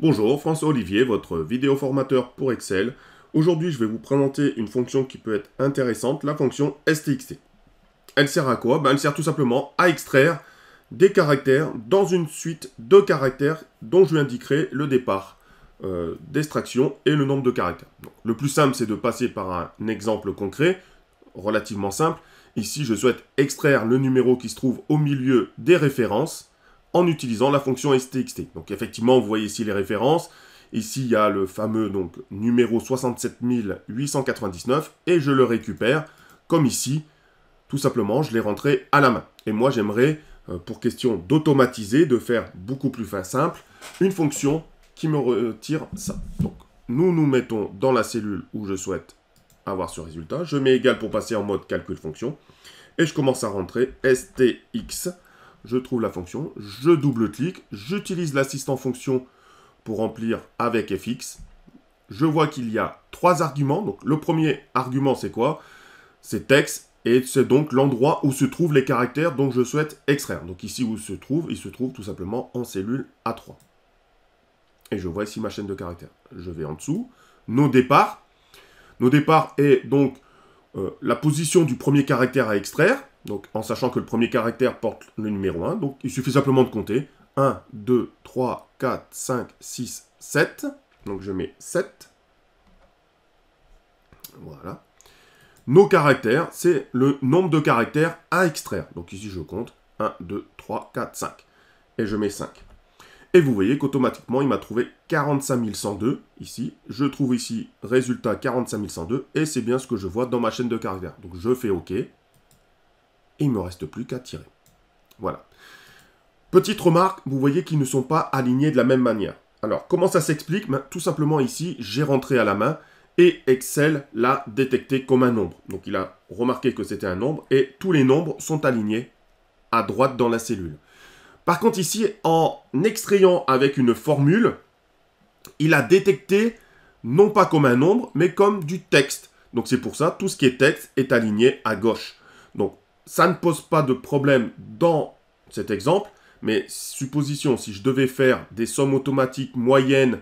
Bonjour, François Olivier, votre vidéo formateur pour Excel. Aujourd'hui, je vais vous présenter une fonction qui peut être intéressante, la fonction stxt. Elle sert à quoi ben, Elle sert tout simplement à extraire des caractères dans une suite de caractères dont je lui indiquerai le départ euh, d'extraction et le nombre de caractères. le plus simple, c'est de passer par un exemple concret, relativement simple. Ici, je souhaite extraire le numéro qui se trouve au milieu des références en utilisant la fonction stxt. Donc effectivement, vous voyez ici les références. Ici, il y a le fameux donc, numéro 67899 et je le récupère comme ici. Tout simplement, je l'ai rentré à la main. Et moi, j'aimerais, euh, pour question d'automatiser, de faire beaucoup plus simple, une fonction qui me retire ça. Donc, nous nous mettons dans la cellule où je souhaite avoir ce résultat. Je mets égal pour passer en mode calcul fonction. Et je commence à rentrer stx je trouve la fonction, je double-clique, j'utilise l'assistant fonction pour remplir avec fx. Je vois qu'il y a trois arguments. Donc le premier argument, c'est quoi C'est texte et c'est donc l'endroit où se trouvent les caractères dont je souhaite extraire. Donc ici où se trouve, il se trouve tout simplement en cellule A3. Et je vois ici ma chaîne de caractères. Je vais en dessous. Nos départs. Nos départs est donc euh, la position du premier caractère à extraire. Donc en sachant que le premier caractère porte le numéro 1, donc il suffit simplement de compter. 1, 2, 3, 4, 5, 6, 7. Donc je mets 7. Voilà. Nos caractères, c'est le nombre de caractères à extraire. Donc ici je compte 1, 2, 3, 4, 5. Et je mets 5. Et vous voyez qu'automatiquement, il m'a trouvé 45 102 ici. Je trouve ici résultat 45 102 et c'est bien ce que je vois dans ma chaîne de caractères. Donc je fais OK et il ne me reste plus qu'à tirer. Voilà. Petite remarque, vous voyez qu'ils ne sont pas alignés de la même manière. Alors, comment ça s'explique ben, Tout simplement ici, j'ai rentré à la main et Excel l'a détecté comme un nombre. Donc, il a remarqué que c'était un nombre et tous les nombres sont alignés à droite dans la cellule. Par contre, ici, en extrayant avec une formule, il a détecté non pas comme un nombre, mais comme du texte. Donc, c'est pour ça, tout ce qui est texte est aligné à gauche. Donc, ça ne pose pas de problème dans cet exemple, mais supposition, si je devais faire des sommes automatiques moyennes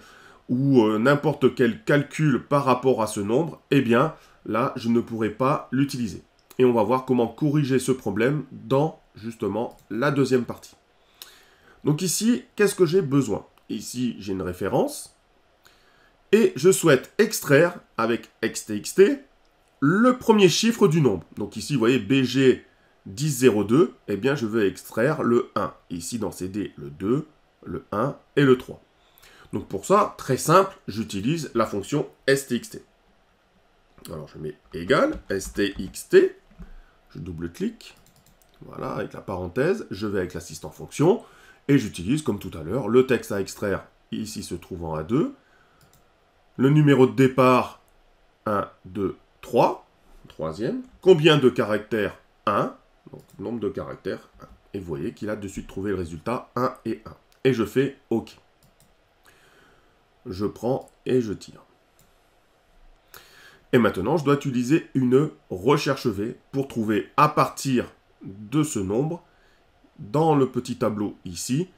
ou euh, n'importe quel calcul par rapport à ce nombre, eh bien là, je ne pourrais pas l'utiliser. Et on va voir comment corriger ce problème dans justement la deuxième partie. Donc ici, qu'est-ce que j'ai besoin Ici, j'ai une référence. Et je souhaite extraire avec XTXT le premier chiffre du nombre. Donc ici, vous voyez, BG, 10,02, eh bien je veux extraire le 1. ici dans CD, le 2, le 1 et le 3. Donc pour ça, très simple, j'utilise la fonction stxt. Alors je mets égal stxt, je double-clique, voilà, avec la parenthèse, je vais avec l'assistant fonction, et j'utilise comme tout à l'heure le texte à extraire, ici se trouvant à 2, le numéro de départ 1, 2, 3, troisième, combien de caractères 1, donc nombre de caractères, et vous voyez qu'il a de suite trouvé le résultat 1 et 1. Et je fais OK. Je prends et je tire. Et maintenant, je dois utiliser une recherche V pour trouver à partir de ce nombre, dans le petit tableau ici,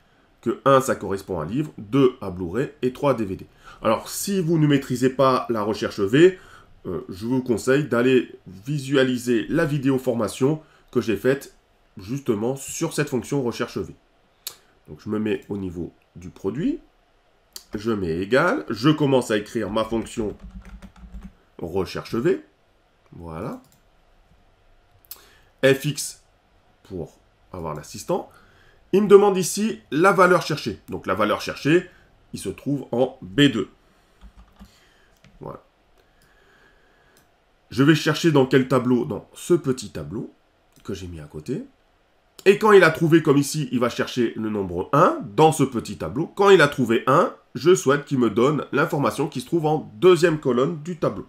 que 1, ça correspond à un livre, 2 à Blu-ray et 3 à DVD. Alors, si vous ne maîtrisez pas la recherche V, euh, je vous conseille d'aller visualiser la vidéo formation que j'ai faite justement sur cette fonction recherche V. Donc je me mets au niveau du produit, je mets égal, je commence à écrire ma fonction recherche V, voilà, fx pour avoir l'assistant. Il me demande ici la valeur cherchée. Donc la valeur cherchée, il se trouve en B2. Voilà. Je vais chercher dans quel tableau Dans ce petit tableau que j'ai mis à côté. Et quand il a trouvé, comme ici, il va chercher le nombre 1 dans ce petit tableau. Quand il a trouvé 1, je souhaite qu'il me donne l'information qui se trouve en deuxième colonne du tableau.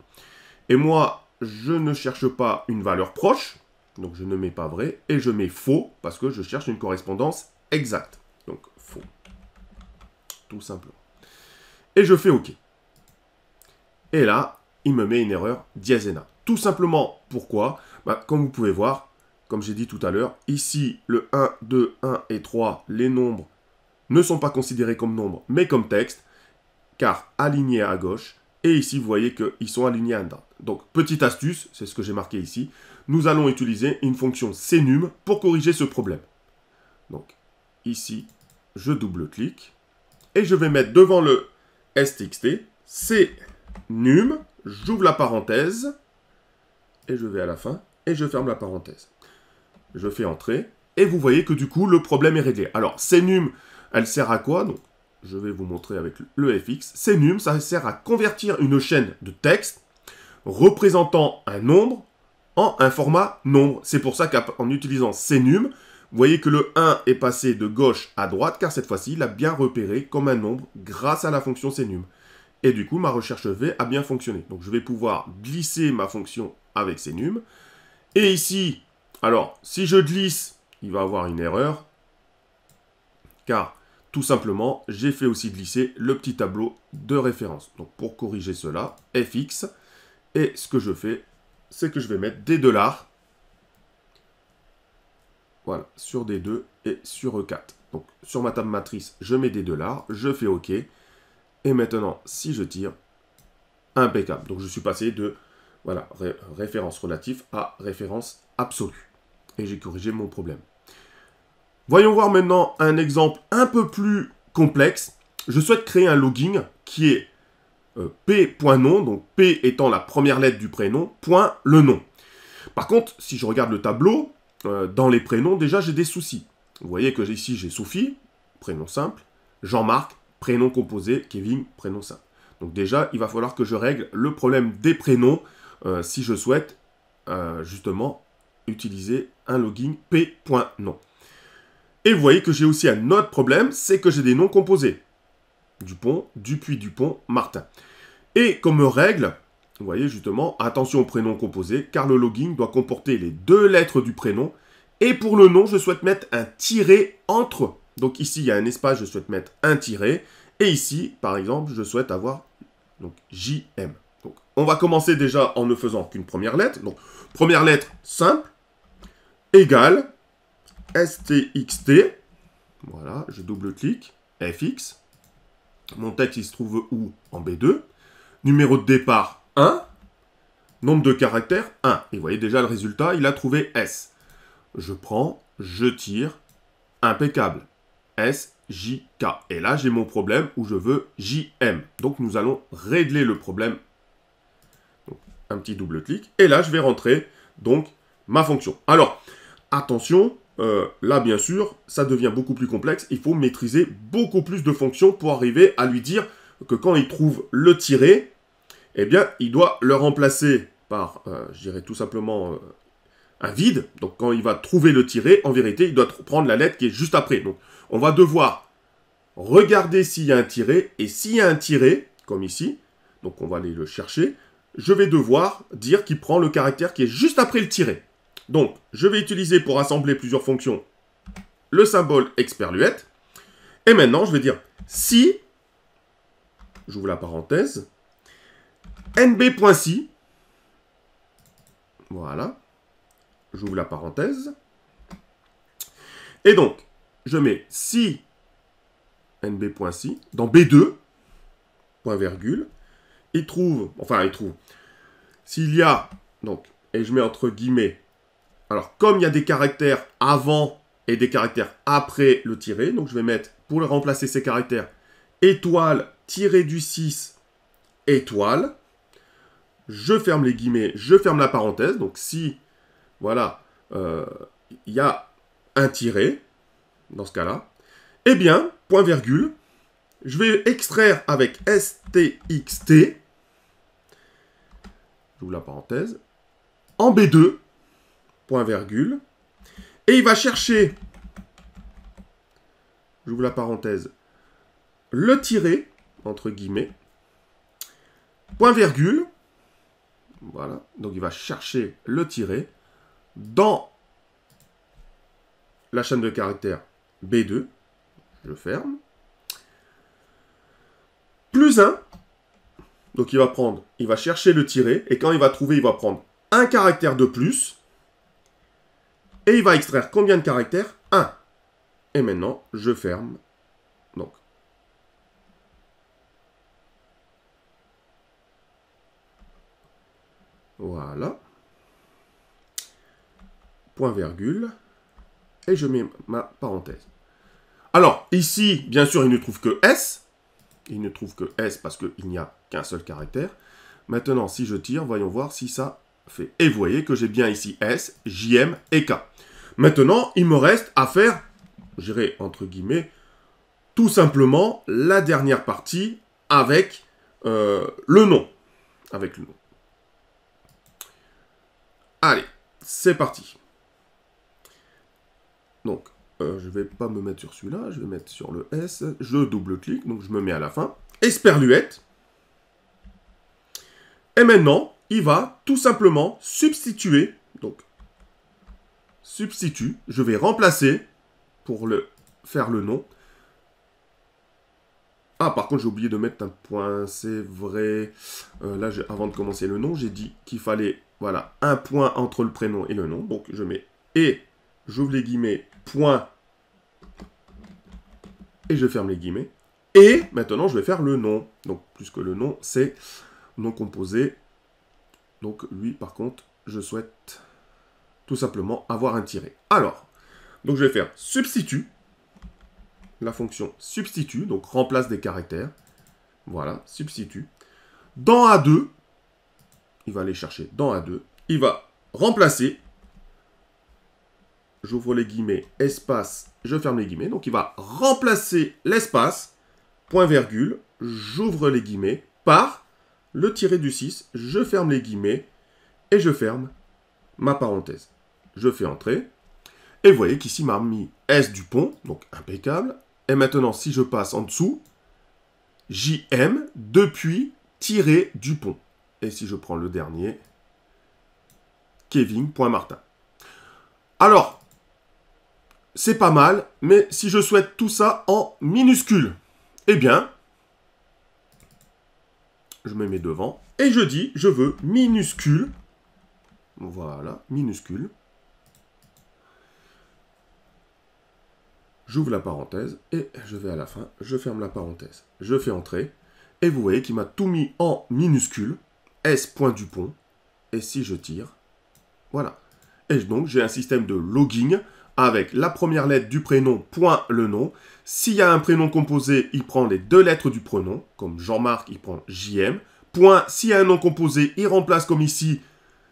Et moi, je ne cherche pas une valeur proche, donc je ne mets pas vrai, et je mets faux, parce que je cherche une correspondance exacte. Donc faux, tout simplement. Et je fais OK. Et là, il me met une erreur diazéna. Tout simplement, pourquoi bah, Comme vous pouvez voir, comme j'ai dit tout à l'heure. Ici, le 1, 2, 1 et 3, les nombres ne sont pas considérés comme nombres, mais comme texte, car alignés à gauche. Et ici, vous voyez qu'ils sont alignés à droite. Donc, petite astuce, c'est ce que j'ai marqué ici. Nous allons utiliser une fonction cnum pour corriger ce problème. Donc, ici, je double-clique. Et je vais mettre devant le stxt, cnum, j'ouvre la parenthèse. Et je vais à la fin et je ferme la parenthèse je fais entrer, et vous voyez que du coup, le problème est réglé. Alors, CNUM, elle sert à quoi Donc, je vais vous montrer avec le FX. CNUM, ça sert à convertir une chaîne de texte représentant un nombre en un format nombre. C'est pour ça qu'en utilisant CNUM, vous voyez que le 1 est passé de gauche à droite, car cette fois-ci, il a bien repéré comme un nombre grâce à la fonction CNUM. Et du coup, ma recherche V a bien fonctionné. Donc, je vais pouvoir glisser ma fonction avec CNUM. Et ici, alors, si je glisse, il va avoir une erreur. Car, tout simplement, j'ai fait aussi glisser le petit tableau de référence. Donc, pour corriger cela, FX. Et ce que je fais, c'est que je vais mettre des dollars. Voilà, sur D2 et sur E4. Donc, sur ma table matrice, je mets des dollars. Je fais OK. Et maintenant, si je tire, impeccable. Donc, je suis passé de voilà, référence relative à référence absolue et j'ai corrigé mon problème. Voyons voir maintenant un exemple un peu plus complexe. Je souhaite créer un login qui est euh, p.nom, donc p étant la première lettre du prénom, point le nom. Par contre, si je regarde le tableau, euh, dans les prénoms, déjà j'ai des soucis. Vous voyez que ici j'ai Sophie, prénom simple, Jean-Marc, prénom composé, Kevin, prénom simple. Donc déjà, il va falloir que je règle le problème des prénoms euh, si je souhaite justement utiliser un login p.nom. Et vous voyez que j'ai aussi un autre problème, c'est que j'ai des noms composés. Dupont, Dupuis, Dupont, Martin. Et comme règle, vous voyez justement, attention au prénom composé, car le login doit comporter les deux lettres du prénom. Et pour le nom, je souhaite mettre un tiret entre. Donc ici, il y a un espace, je souhaite mettre un tiret. Et ici, par exemple, je souhaite avoir donc, JM. Donc, on va commencer déjà en ne faisant qu'une première lettre. Donc, première lettre simple, égale stxt, voilà, je double-clique, fx, mon texte il se trouve où En B2, numéro de départ 1, nombre de caractères 1, et vous voyez déjà le résultat, il a trouvé S. Je prends, je tire, impeccable, S, J, K. Et là, j'ai mon problème où je veux JM. Donc, nous allons régler le problème. un petit double-clic. Et là, je vais rentrer donc ma fonction. Alors, Attention, euh, là bien sûr, ça devient beaucoup plus complexe, il faut maîtriser beaucoup plus de fonctions pour arriver à lui dire que quand il trouve le tiré, eh bien, il doit le remplacer par, euh, je dirais tout simplement, euh, un vide. Donc quand il va trouver le tiré, en vérité, il doit prendre la lettre qui est juste après. Donc on va devoir regarder s'il y a un tiré, et s'il y a un tiré, comme ici, donc on va aller le chercher, je vais devoir dire qu'il prend le caractère qui est juste après le tiré. Donc, je vais utiliser pour assembler plusieurs fonctions le symbole experluette. Et maintenant, je vais dire si, j'ouvre la parenthèse, nb.si, voilà, j'ouvre la parenthèse. Et donc, je mets si nb.si dans b2, point virgule, il trouve, enfin il trouve, s'il y a, donc, et je mets entre guillemets, alors, comme il y a des caractères avant et des caractères après le tiré, donc je vais mettre, pour remplacer ces caractères, étoile tiré du 6, étoile. Je ferme les guillemets, je ferme la parenthèse. Donc, si, voilà, euh, il y a un tiré, dans ce cas-là, eh bien, point virgule, je vais extraire avec STXT, j'ouvre la parenthèse, en B2, point virgule. Et il va chercher, j'ouvre la parenthèse, le tirer entre guillemets, point virgule, voilà, donc il va chercher le tirer dans la chaîne de caractères B2, je ferme, plus 1, donc il va prendre, il va chercher le tirer et quand il va trouver, il va prendre un caractère de plus, et il va extraire combien de caractères 1. Et maintenant, je ferme. Donc. Voilà. Point virgule. Et je mets ma parenthèse. Alors, ici, bien sûr, il ne trouve que S. Il ne trouve que S parce qu'il n'y a qu'un seul caractère. Maintenant, si je tire, voyons voir si ça et vous voyez que j'ai bien ici S, JM et K. Maintenant, il me reste à faire, j'irai entre guillemets, tout simplement la dernière partie avec euh, le nom. Avec le nom. Allez, c'est parti. Donc, euh, je ne vais pas me mettre sur celui-là, je vais mettre sur le S. Je double-clique, donc je me mets à la fin. Esperluette. Et maintenant, il va tout simplement substituer, donc substitue, je vais remplacer, pour le faire le nom. Ah, par contre, j'ai oublié de mettre un point, c'est vrai. Euh, là, avant de commencer le nom, j'ai dit qu'il fallait, voilà, un point entre le prénom et le nom. Donc, je mets et, j'ouvre les guillemets, point, et je ferme les guillemets. Et maintenant, je vais faire le nom. Donc, plus que le nom, c'est nom composé, donc lui, par contre, je souhaite tout simplement avoir un tiré. Alors, donc je vais faire substitut, la fonction substitut, donc remplace des caractères. Voilà, substitut. Dans A2, il va aller chercher dans A2, il va remplacer, j'ouvre les guillemets, espace, je ferme les guillemets, donc il va remplacer l'espace, point virgule, j'ouvre les guillemets, par le tiré du 6, je ferme les guillemets et je ferme ma parenthèse. Je fais entrer. Et vous voyez qu'ici m'a mis S du pont, donc impeccable. Et maintenant, si je passe en dessous, JM depuis tiré du pont. Et si je prends le dernier, Kevin.martin. Alors, c'est pas mal, mais si je souhaite tout ça en minuscule, eh bien, je me mets devant, et je dis, je veux minuscule, voilà, minuscule, j'ouvre la parenthèse, et je vais à la fin, je ferme la parenthèse, je fais entrer, et vous voyez qu'il m'a tout mis en minuscule, S point du pont, et si je tire, voilà. Et donc j'ai un système de logging, avec la première lettre du prénom, point le nom. S'il y a un prénom composé, il prend les deux lettres du prénom, comme Jean-Marc, il prend JM. Point, s'il y a un nom composé, il remplace comme ici,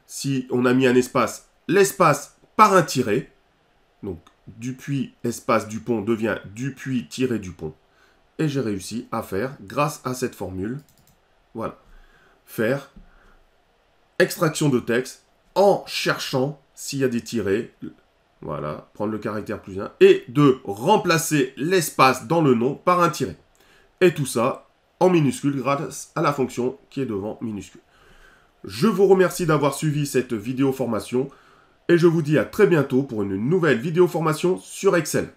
si on a mis un espace, l'espace par un tiré. Donc, Dupuis, espace Dupont devient Dupuis, du Dupont. Et j'ai réussi à faire, grâce à cette formule, voilà, faire extraction de texte en cherchant s'il y a des tirés... Voilà, prendre le caractère plus 1. Et de remplacer l'espace dans le nom par un tiret. Et tout ça en minuscule grâce à la fonction qui est devant minuscule. Je vous remercie d'avoir suivi cette vidéo formation et je vous dis à très bientôt pour une nouvelle vidéo formation sur Excel.